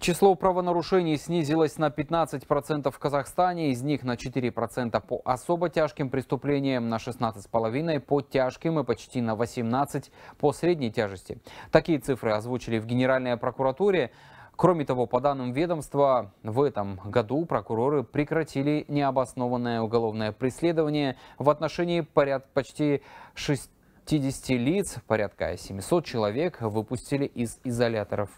Число правонарушений снизилось на 15% в Казахстане, из них на 4% по особо тяжким преступлениям, на 16,5% по тяжким и почти на 18% по средней тяжести. Такие цифры озвучили в Генеральной прокуратуре. Кроме того, по данным ведомства, в этом году прокуроры прекратили необоснованное уголовное преследование в отношении поряд почти 60 лиц, порядка 700 человек выпустили из изоляторов.